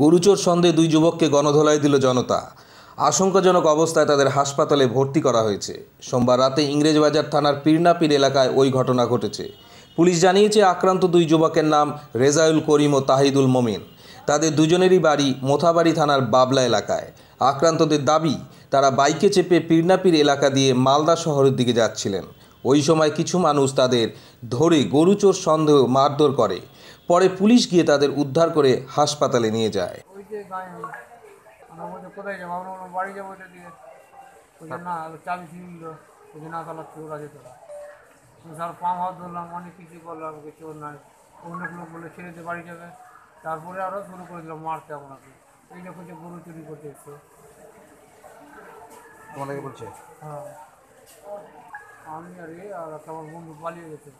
গরুচোর সন্দেহে দুই যুবককে গণধোলাই দিল জনতা আশঙ্কাজনক অবস্থায় তাদের হাসপাতালে ভর্তি করা হয়েছে সোমবার রাতে ইংরেজবাজার থানার পীরনাপির এলাকায় ওই ঘটনা ঘটেছে পুলিশ জানিয়েছে আক্রান্ত দুই যুবকের নাম রেজাউল করিম ও তাহিদুল মমিন তাদের দুজনেরই বাড়ি মোথাবাড়ি থানার বাবলা এলাকায় আক্রান্তদের দাবি তারা বাইকে চেপে পীরনাপির এলাকা দিয়ে মালদা শহরের দিকে যাচ্ছিলেন ওই সময় কিছু মানুষ তাদের ধরে গরুচোর সন্দেহ মারধর করে পরে পুলিশ গিয়ে তাদের উদ্ধার করে হাসপাতালে নিয়ে যায় হাত ধরলাম অনেক করলাম নাই অন্য লোক ছেড়ে বাড়ি যাবে তারপরে আরও শুরু করে দিলাম মারতে আপনাকে এই গরু চুরি হ্যাঁ আমি আর এই আর একটা আমার বন্ধু পালিয়ে গেছে